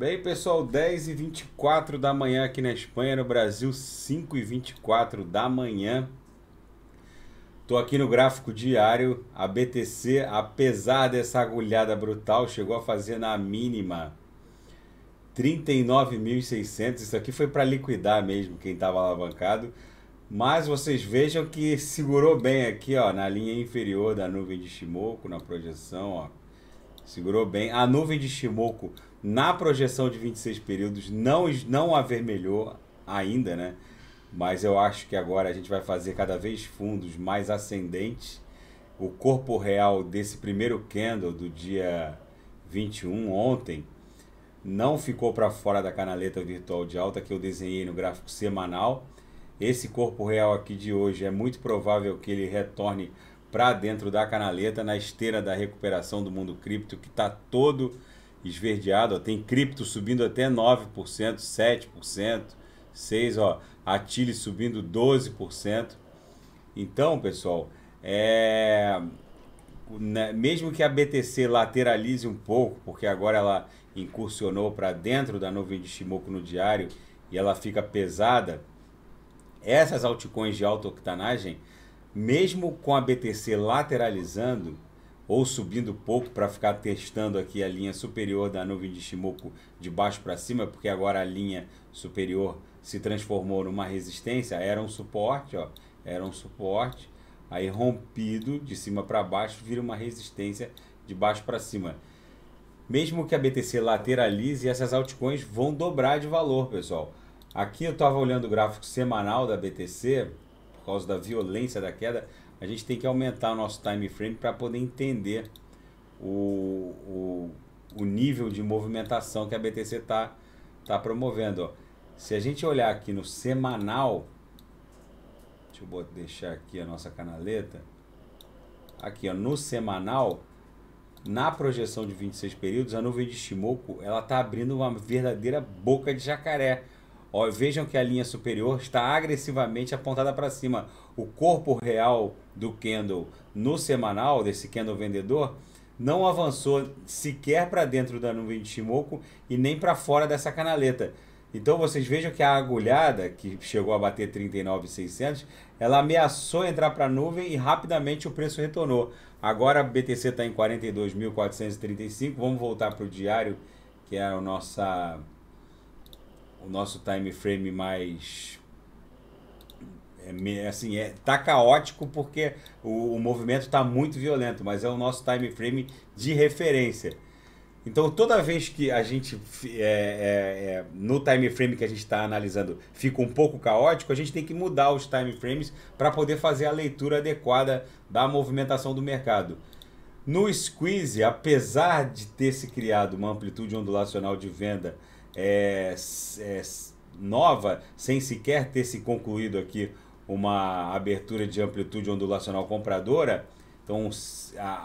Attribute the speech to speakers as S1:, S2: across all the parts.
S1: Bem, pessoal, 10 e 24 da manhã aqui na Espanha, no Brasil, 5 e 24 da manhã. Tô aqui no gráfico diário. A BTC, apesar dessa agulhada brutal, chegou a fazer na mínima 39.600. Isso aqui foi para liquidar mesmo quem estava alavancado. Mas vocês vejam que segurou bem aqui, ó, na linha inferior da nuvem de Shimoku, na projeção, ó. Segurou bem. A nuvem de Shimoku, na projeção de 26 períodos, não, não avermelhou ainda, né? Mas eu acho que agora a gente vai fazer cada vez fundos mais ascendentes. O corpo real desse primeiro candle do dia 21, ontem, não ficou para fora da canaleta virtual de alta que eu desenhei no gráfico semanal. Esse corpo real aqui de hoje é muito provável que ele retorne para dentro da canaleta na esteira da recuperação do mundo cripto que está todo esverdeado. Ó. Tem cripto subindo até 9%, 7%, 6%, ó. subindo 12%. Então, pessoal, é... Né, mesmo que a BTC lateralize um pouco, porque agora ela incursionou para dentro da nuvem de Shimoku no diário e ela fica pesada, essas altcoins de alta octanagem mesmo com a BTC lateralizando ou subindo pouco para ficar testando aqui a linha superior da nuvem de Shimoku de baixo para cima, porque agora a linha superior se transformou numa resistência, era um suporte, ó, era um suporte, aí rompido de cima para baixo vira uma resistência de baixo para cima. Mesmo que a BTC lateralize, essas altcoins vão dobrar de valor, pessoal. Aqui eu estava olhando o gráfico semanal da BTC, causa da violência da queda, a gente tem que aumentar o nosso time frame para poder entender o, o, o, nível de movimentação que a BTC está tá promovendo. Se a gente olhar aqui no semanal, deixa eu deixar aqui a nossa canaleta, aqui ó, no semanal, na projeção de 26 períodos, a nuvem de Shimoku ela está abrindo uma verdadeira boca de jacaré. Ó, vejam que a linha superior está agressivamente apontada para cima. O corpo real do candle no semanal, desse candle vendedor, não avançou sequer para dentro da nuvem de Shimoku e nem para fora dessa canaleta. Então vocês vejam que a agulhada, que chegou a bater 39,600, ela ameaçou entrar para a nuvem e rapidamente o preço retornou. Agora BTC está em 42.435. Vamos voltar para o diário, que é a nossa o nosso time frame mais é, assim é tá caótico porque o, o movimento está muito violento mas é o nosso time frame de referência então toda vez que a gente é, é, é, no time frame que a gente está analisando fica um pouco caótico a gente tem que mudar os time frames para poder fazer a leitura adequada da movimentação do mercado no squeeze apesar de ter se criado uma amplitude ondulacional de venda é, é, nova, sem sequer ter se concluído aqui uma abertura de amplitude ondulacional compradora, então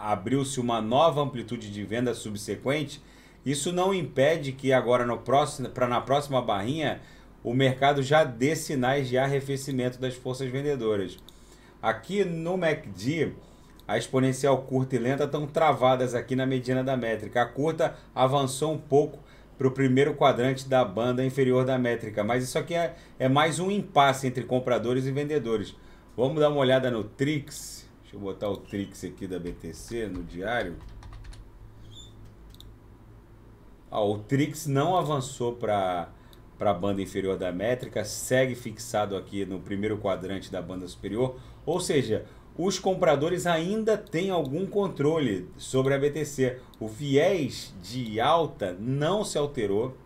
S1: abriu-se uma nova amplitude de venda subsequente. Isso não impede que agora no próximo, para na próxima barrinha, o mercado já dê sinais de arrefecimento das forças vendedoras. Aqui no MACD, a exponencial curta e lenta estão travadas aqui na mediana da métrica. A curta avançou um pouco para o primeiro quadrante da banda inferior da métrica. Mas isso aqui é, é, mais um impasse entre compradores e vendedores. Vamos dar uma olhada no Trix. Deixa eu botar o Trix aqui da BTC no diário. Ah, o Trix não avançou para para a banda inferior da métrica, segue fixado aqui no primeiro quadrante da banda superior, ou seja, os compradores ainda têm algum controle sobre a BTC. O viés de alta não se alterou.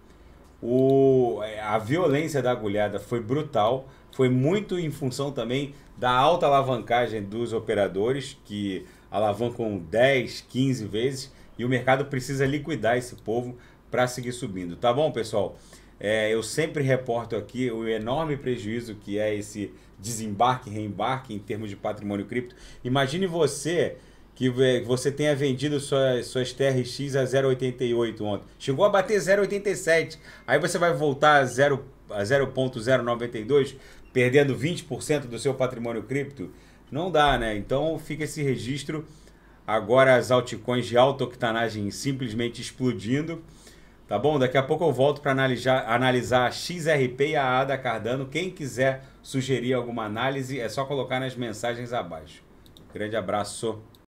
S1: O, é, a violência da agulhada foi brutal, foi muito em função também da alta alavancagem dos operadores que alavancam 10, 15 vezes e o mercado precisa liquidar esse povo para seguir subindo, tá bom, pessoal? É, eu sempre reporto aqui o enorme prejuízo que é esse desembarque, reembarque em termos de patrimônio cripto. Imagine você que é, você tenha vendido suas, suas TRX a 0,88 ontem. Chegou a bater 0,87. Aí você vai voltar a 0,092, a perdendo 20% do seu patrimônio cripto. Não dá, né? Então fica esse registro. Agora as altcoins de alta octanagem simplesmente explodindo. Tá bom? Daqui a pouco eu volto para analisar, analisar a XRP e a ADA Cardano. Quem quiser sugerir alguma análise, é só colocar nas mensagens abaixo. Grande abraço.